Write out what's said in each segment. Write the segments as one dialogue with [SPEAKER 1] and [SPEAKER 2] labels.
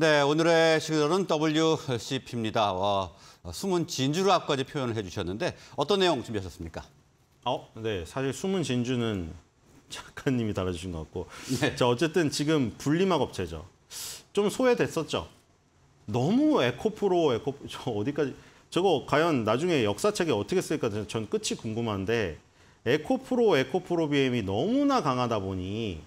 [SPEAKER 1] 네, 오늘의 시그널은 WCP입니다. 와, 어, 숨은 진주를앞까지 표현을 해주셨는데 어떤 내용 준비하셨습니까? 어, 네, 사실 숨은
[SPEAKER 2] 진주는 작가님이 달아주신 것 같고 네. 자, 어쨌든 지금 분리막 업체죠. 좀 소외됐었죠. 너무 에코프로, 에코 저 어디까지 저거 과연 나중에 역사책에 어떻게 쓸까 전 끝이 궁금한데 에코프로, 에코프로 비엠이 너무나 강하다 보니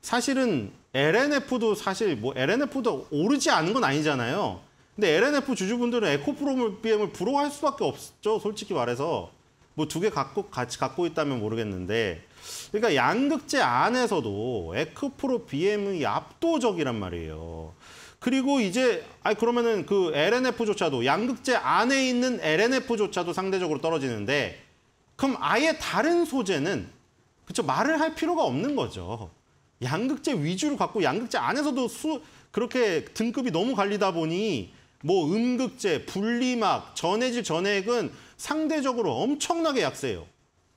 [SPEAKER 2] 사실은 LNF도 사실 뭐 LNF도 오르지 않은 건 아니잖아요. 근데 LNF 주주분들은 에코프로비엠을 부러워할 수밖에 없죠. 솔직히 말해서 뭐 두 개 갖고 같이 갖고 있다면 모르겠는데 그러니까 양극재 안에서도 에코프로비엠이 압도적이란 말이에요. 그리고 이제 아 그러면은 그 LNF조차도 양극재 안에 있는 LNF조차도 상대적으로 떨어지는데 그럼 아예 다른 소재는 그쵸 말을 할 필요가 없는 거죠. 양극재 위주로 갖고 양극재 안에서도 수 그렇게 등급이 너무 갈리다 보니 뭐 음극재, 분리막, 전해질 전액은 상대적으로 엄청나게 약세예요.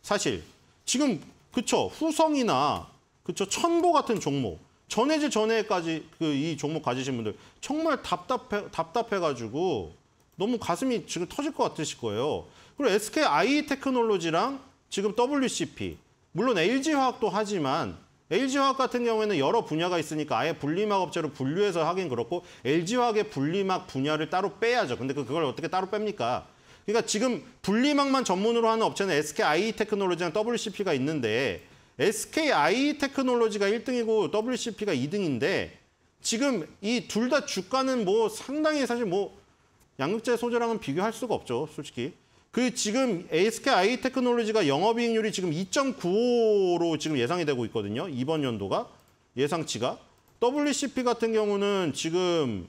[SPEAKER 2] 사실 지금 그쵸 후성이나 그쵸 천보 같은 종목 전해질 전해까지 그 이 종목 가지신 분들 정말 답답해 답답해가지고 너무 가슴이 지금 터질 것 같으실 거예요. 그리고 SK i 테크놀로지랑 지금 WCP 물론 LG 화학도 하지만 LG화학 같은 경우에는 여러 분야가 있으니까 아예 분리막 업체로 분류해서 하긴 그렇고 LG화학의 분리막 분야를 따로 빼야죠. 근데 그 그걸 어떻게 따로 뺍니까? 그러니까 지금 분리막만 전문으로 하는 업체는 SKI 테크놀로지랑 WCP가 있는데 SKI 테크놀로지가 1등이고 WCP가 2등인데 지금 이 둘 다 주가는 뭐 상당히 사실 뭐 양극재 소재랑은 비교할 수가 없죠, 솔직히. 그 지금 SK i 테크놀로지가 영업이익률이 지금 2.95로 지금 예상이 되고 있거든요. 이번 연도가 예상치가 WCP 같은 경우는 지금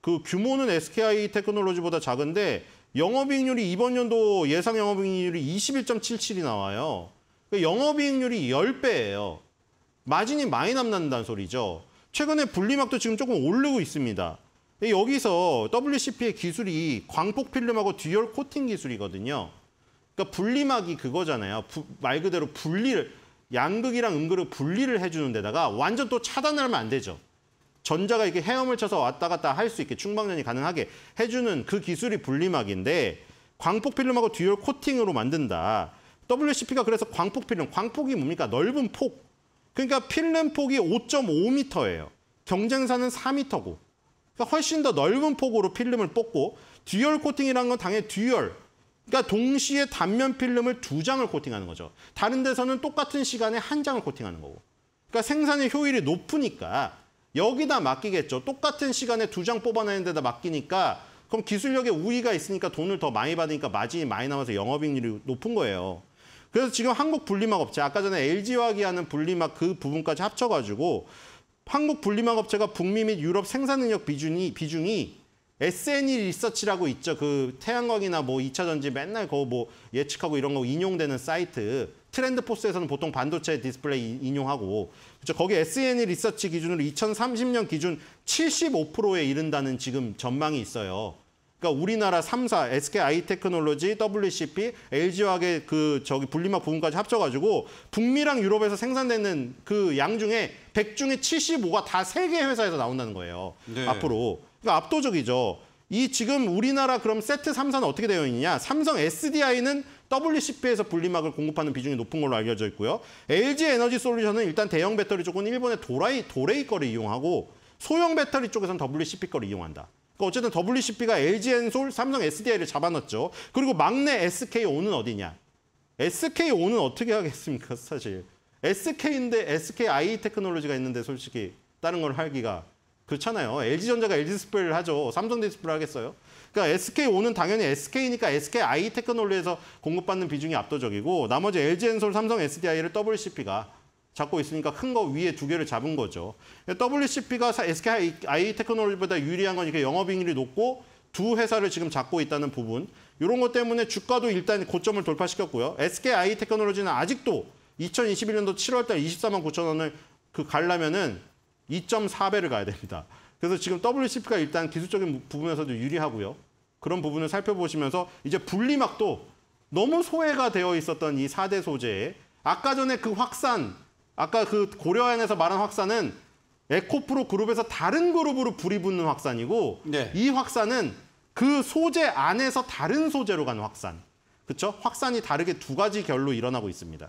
[SPEAKER 2] 그 규모는 SKI 테크놀로지보다 작은데 영업이익률이 이번 연도 예상 영업이익률이 21.77이 나와요. 그 영업이익률이 10배예요. 마진이 많이 남는다는 소리죠. 최근에 분리막도 지금 조금 오르고 있습니다. 예, 여기서 WCP의 기술이 광폭 필름하고 듀얼 코팅 기술이거든요. 그러니까 분리막이 그거잖아요. 부, 말 그대로 분리를 양극이랑 음극을 분리를 해주는 데다가 완전 또 차단을 하면 안 되죠. 전자가 이렇게 헤엄을 쳐서 왔다 갔다 할 수 있게 충방전이 가능하게 해주는 그 기술이 분리막인데 광폭 필름하고 듀얼 코팅으로 만든다. WCP가 그래서 광폭 필름, 광폭이 뭡니까? 넓은 폭. 그러니까 필름 폭이 5.5m예요. 경쟁사는 4m고 훨씬 더 넓은 폭으로 필름을 뽑고 듀얼 코팅이라는 건 당연히 듀얼 그러니까 동시에 단면 필름을 두 장을 코팅하는 거죠. 다른 데서는 똑같은 시간에 한 장을 코팅하는 거고. 그러니까 생산의 효율이 높으니까 여기다 맡기겠죠. 똑같은 시간에 두 장 뽑아내는 데다 맡기니까 그럼 기술력에 우위가 있으니까 돈을 더 많이 받으니까 마진이 많이 남아서 영업이익률이 높은 거예요. 그래서 지금 한국 분리막 업체, 아까 전에 l g 화기 하는 분리막 그 부분까지 합쳐가지고 한국 분리막 업체가 북미 및 유럽 생산 능력 비중이, 비중이 SNE 리서치라고 있죠. 그 태양광이나 뭐 2차 전지 맨날 그거 뭐 예측하고 이런 거 인용되는 사이트. 트렌드 포스에서는 보통 반도체 디스플레이 인용하고 그렇죠. 거기 SNE 리서치 기준으로 2030년 기준 75%에 이른다는 지금 전망이 있어요. 그러니까 우리나라 3사 SK 아이테크놀로지, WCP, LG화학의 그 저기 분리막 부분까지 합쳐가지고 북미랑 유럽에서 생산되는 그 양 중에 100 중에 75가 다 세 개 회사에서 나온다는 거예요. 네. 앞으로 그러니까 압도적이죠. 이 지금 우리나라 그럼 세트 3사는 어떻게 되어 있냐? 삼성 SDI는 WCP에서 분리막을 공급하는 비중이 높은 걸로 알려져 있고요. LG 에너지 솔루션은 일단 대형 배터리 쪽은 일본의 도라이 도레이 거를 이용하고 소형 배터리 쪽에서는 WCP 거를 이용한다. 그 어쨌든 WCP가 LG 엔솔, 삼성 SDI를 잡아넣었죠 그리고 막내 SK오는 어디냐? SK오는 어떻게 하겠습니까, 사실? SK인데 SK i 테크놀로지가 있는데 솔직히 다른 걸 하기가 그렇잖아요. LG전자가 LG 디스플레이를 하죠. 삼성 디스플레이 하겠어요? 그러니까 s k 5는 당연히 SK니까 SK i 테크놀로지에서 공급받는 비중이 압도적이고 나머지 LG 엔솔, 삼성 SDI를 WCP가 잡고 있으니까 큰 거 위에 두 개를 잡은 거죠. WCP가 SK i 테크놀로지보다 유리한 건 이게 영업이익률이 높고 두 회사를 지금 잡고 있다는 부분. 이런 것 때문에 주가도 일단 고점을 돌파시켰고요. SK i 테크놀로지는 아직도 2021년도 7월달 24만 9천 원을 그 갈라면은 2.4배를 가야 됩니다. 그래서 지금 WCP가 일단 기술적인 부분에서도 유리하고요. 그런 부분을 살펴보시면서 이제 분리막도 너무 소외가 되어 있었던 이 4대 소재에 아까 전에 그 확산 아까 그고려아에서 말한 확산은 에코프로 그룹에서 다른 그룹으로 불이 붙는 확산이고 네. 이 확산은 그 소재 안에서 다른 소재로 간 확산. 그렇죠? 확산이 다르게 두 가지 결로 일어나고 있습니다.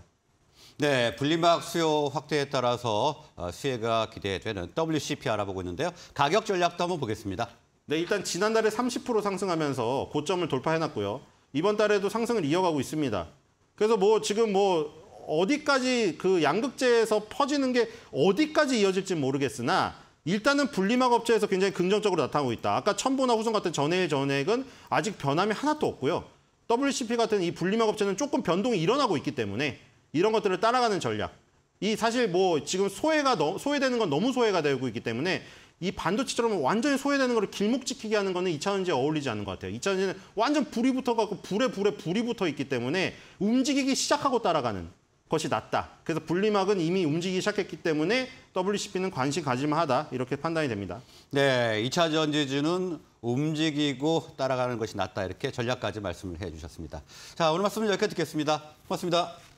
[SPEAKER 1] 네, 분리막 수요 확대에 따라서 어, 수혜가 기대되는 WCP 알아보고 있는데요.
[SPEAKER 2] 가격 전략도 한번 보겠습니다. 네, 일단 지난달에 30% 상승하면서 고점을 돌파해놨고요. 이번 달에도 상승을 이어가고 있습니다. 그래서 뭐 지금 뭐 어디까지 그 양극재에서 퍼지는 게 어디까지 이어질지 모르겠으나 일단은 분리막 업체에서 굉장히 긍정적으로 나타나고 있다. 아까 천보나후손 같은 전해의 전액은 아직 변함이 하나도 없고요. WCP 같은 이 분리막 업체는 조금 변동이 일어나고 있기 때문에 이런 것들을 따라가는 전략. 이 사실 뭐 지금 소외가 너, 소외되는 건 너무 소외가 되고 있기 때문에 이 반도체처럼 완전히 소외되는 거를 길목 지키게 하는 거는 2차 전지에 어울리지 않는 것 같아요. 2차 전지는 완전 불이 붙어갖고 불에 불에 불이 붙어 있기 때문에 움직이기 시작하고 따라가는 것이 낫다. 그래서 분리막은 이미 움직이기 시작했기 때문에 WCP는 관심 가질만 하다. 이렇게 판단이 됩니다.
[SPEAKER 1] 네, 2차 전지주는 움직이고 따라가는 것이 낫다. 이렇게 전략까지 말씀을 해주셨습니다. 자, 오늘 말씀은 여기까지 듣겠습니다. 고맙습니다.